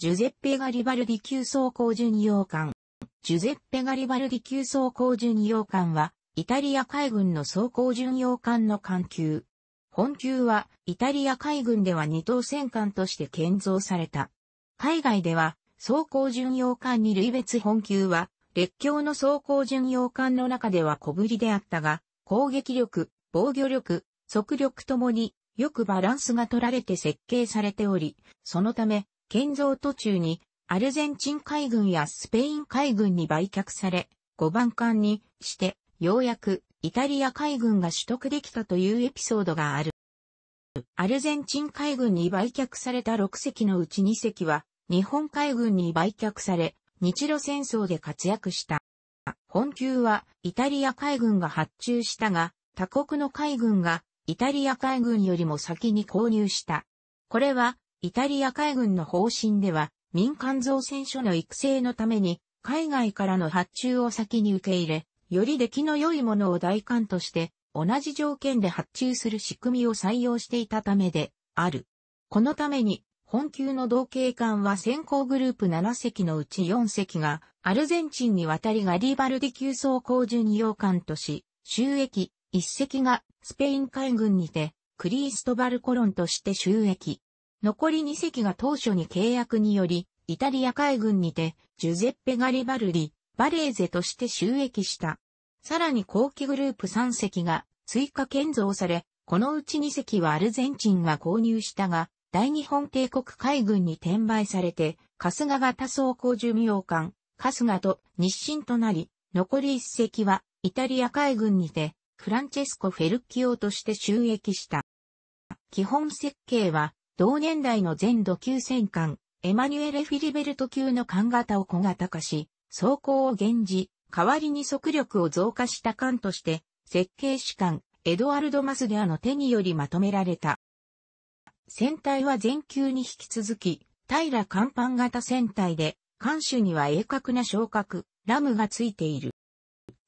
ジュゼッペ・ガリバルディ級装甲巡洋艦。ジュゼッペ・ガリバルディ級装甲巡洋艦は、イタリア海軍の装甲巡洋艦の艦級。本級は、イタリア海軍では二等戦艦として建造された。海外では、装甲巡洋艦に類別本級は、列強の装甲巡洋艦の中では小ぶりであったが、攻撃力、防御力、速力ともに、よくバランスが取られて設計されており、そのため、建造途中にアルゼンチン海軍やスペイン海軍に売却され、5番艦にしてようやくイタリア海軍が取得できたというエピソードがある。アルゼンチン海軍に売却された6隻のうち2隻は日本海軍に売却され、日露戦争で活躍した。本級はイタリア海軍が発注したが、他国の海軍がイタリア海軍よりも先に購入した。これはイタリア海軍の方針では、民間造船所の育成のために、海外からの発注を先に受け入れ、より出来の良いものを代官として、同じ条件で発注する仕組みを採用していたためで、ある。このために、本級の同型艦は先行グループ7隻のうち4隻が、アルゼンチンに渡りガリバルディ急走行巡洋艦とし、収益1隻がスペイン海軍にて、クリーストバルコロンとして収益。残り2隻が当初に契約により、イタリア海軍にて、ジュゼッペ・ガリバルリ、バレーゼとして収益した。さらに後期グループ3隻が追加建造され、このうち2隻はアルゼンチンが購入したが、大日本帝国海軍に転売されて、春日型装甲寿命艦、春日と日清となり、残り1隻はイタリア海軍にて、フランチェスコ・フェルキオとして収益した。基本設計は同年代の全土級戦艦、エマニュエル・フィリベルト級の艦型を小型化し、装甲を減じ、代わりに速力を増加した艦として、設計士官、エドワルド・マスデアの手によりまとめられた。船体は全球に引き続き、平甲板型船体で、艦首には鋭角な昇格、ラムがついている。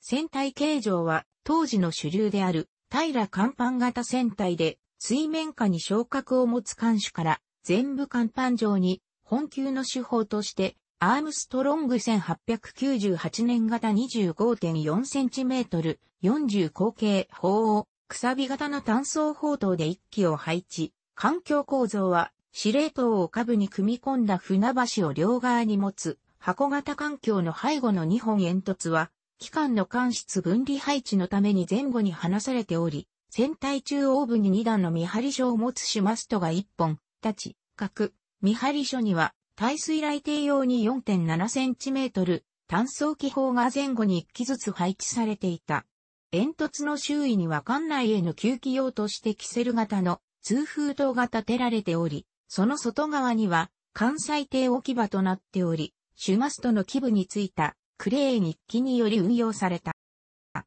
船体形状は、当時の主流である、平甲板型船体で、水面下に昇格を持つ艦首から全部艦板上に本級の手法としてアームストロング1898年型 25.4cm 40口径砲をくさび型の単装砲塔で1機を配置。環境構造は司令塔を下部に組み込んだ船橋を両側に持つ箱型環境の背後の2本煙突は機関の間室分離配置のために前後に離されており、船体中央部に2段の見張り所を持つシュマストが1本、立ち、角、見張り所には、耐水雷艇用に 4.7cm、単素機砲が前後に1機ずつ配置されていた。煙突の周囲には艦内への吸気用としてキセル型の通風塔が建てられており、その外側には関西艇置き場となっており、シュマストの基部についたクレーン1機により運用された。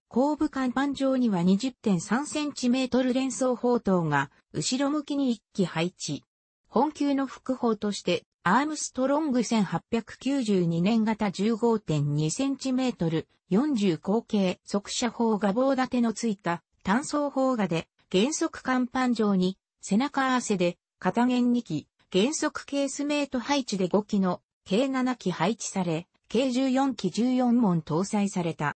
後部甲板上には 20.3cm 連装砲塔が後ろ向きに1機配置。本級の副砲としてアームストロング1892年型 15.2cm、40口径速射砲が棒立てのついた単装砲画で、原則甲板上に背中合わせで片弦2機、原則ケースメイト配置で5機の計7機配置され、計14機14門搭載された。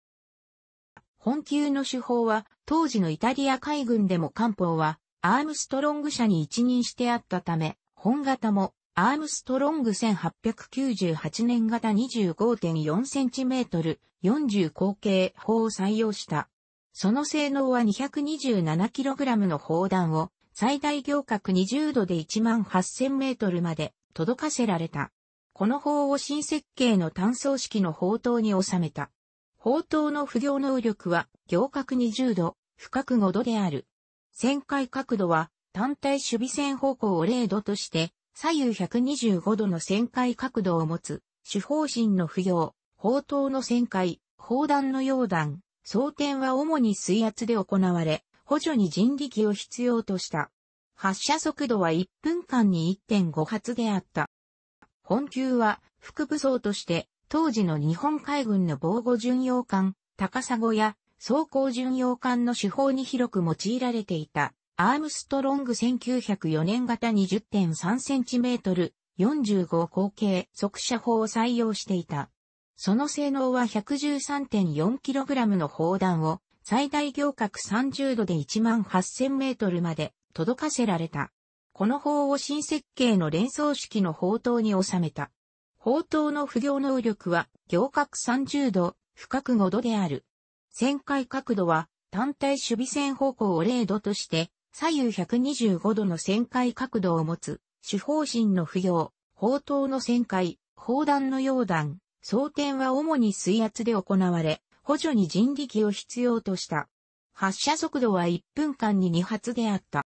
本級の手法は、当時のイタリア海軍でも艦砲は、アームストロング社に一任してあったため、本型も、アームストロング1898年型 25.4cm、40口径砲を採用した。その性能は 227kg の砲弾を最大行角20度で1万8000メートルまで届かせられた。この砲を新設計の単装式の砲塔に収めた。砲塔の不行能力は行角20度、不く5度である。旋回角度は単体守備線方向を0度として、左右125度の旋回角度を持つ、主方針の不行、砲塔の旋回、砲弾の溶弾、装填は主に水圧で行われ、補助に人力を必要とした。発射速度は1分間に1.5発であった。本級は副武装として当時の日本海軍の防護巡洋艦、高砂や装甲巡洋艦の手法に広く用いられていた、アームストロング1904年型 20.3cm、45口径速射砲を採用していた。その性能は 113.4kg の砲弾を最大行角30度で18000メートルまで届かせられた。この砲を新設計の連装式の砲塔に収めた。砲塔の不行能力は、行角30度、深角5度である。旋回角度は、単体守備線方向を0度として、左右125度の旋回角度を持つ、主砲陣の不行、砲塔の旋回、砲弾の溶弾、装填は主に水圧で行われ、補助に人力を必要とした。発射速度は1分間に2発であった。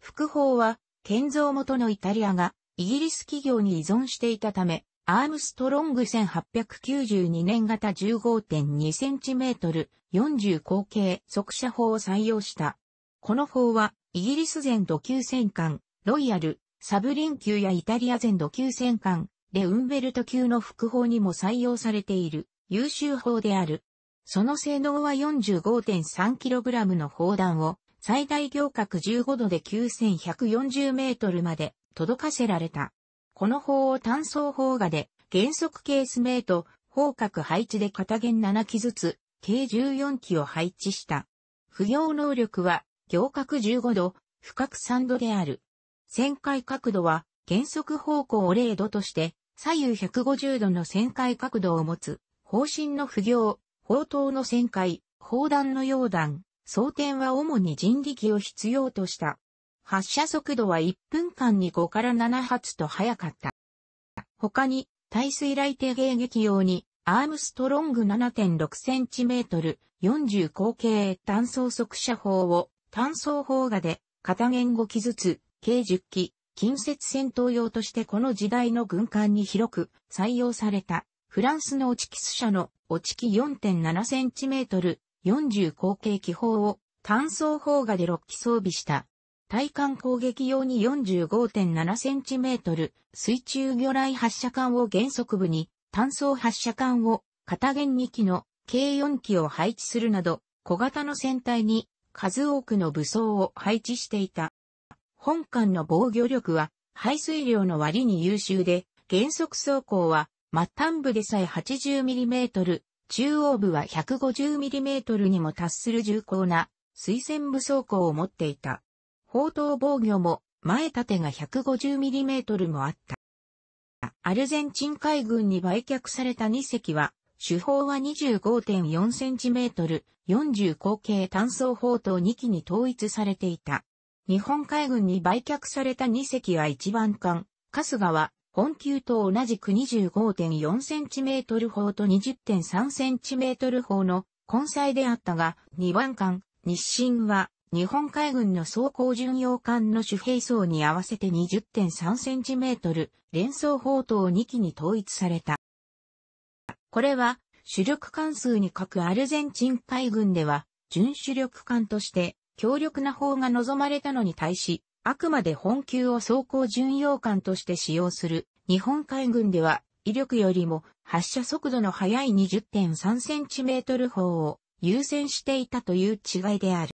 副砲は、建造元のイタリアが、イギリス企業に依存していたため、アームストロング1892年型 15.2cm、40口径速射砲を採用した。この砲は、イギリス全土級戦艦、ロイヤル、サブリン級やイタリア全土級戦艦、レウンベルト級の副砲にも採用されている優秀砲である。その性能は 45.3kg の砲弾を最大行角15度で9140メートルまで届かせられた。この砲を単装砲画で、原則ケース名と方角配置で片弦7機ずつ、計14機を配置した。不行能力は、行角15度、不角3度である。旋回角度は、原則方向を0度として、左右150度の旋回角度を持つ、方針の不行、砲塔の旋回、砲弾の溶弾、装填は主に人力を必要とした。発射速度は1分間に5から7発と速かった。他に、耐水雷艇迎撃用に、アームストロング 7.6cm、40口径単装速射砲を、単装砲画で、片言5機ずつ、計10機、近接戦闘用としてこの時代の軍艦に広く採用された、フランスのオチキス社のオチキ 4.7cm、40口径機砲を単装砲画で6機装備した対艦攻撃用に 45.7cm 水中魚雷発射管を原則部に単装発射管を片弦2機の計4機を配置するなど小型の船体に数多くの武装を配置していた。本艦の防御力は排水量の割に優秀で原則走行は末端部でさえ 80mm 中央部は 150mm にも達する重厚な水戦武装庫を持っていた。砲塔防御も前盾が 150mm もあった。アルゼンチン海軍に売却された2隻は、主砲は 25.4cm、40口径単装砲塔2機に統一されていた。日本海軍に売却された2隻は一番艦、春日は、本級と同じく 25.4cm 砲と 20.3cm 砲の根菜であったが、2番艦、日清は、日本海軍の装甲巡洋艦の主兵層に合わせて 20.3cm 連装砲塔2機に統一された。これは主力艦数に各アルゼンチン海軍では準主力艦として強力な砲が望まれたのに対し、あくまで本級を装甲巡洋艦として使用する日本海軍では威力よりも発射速度の速い 20.3cm 砲を優先していたという違いである。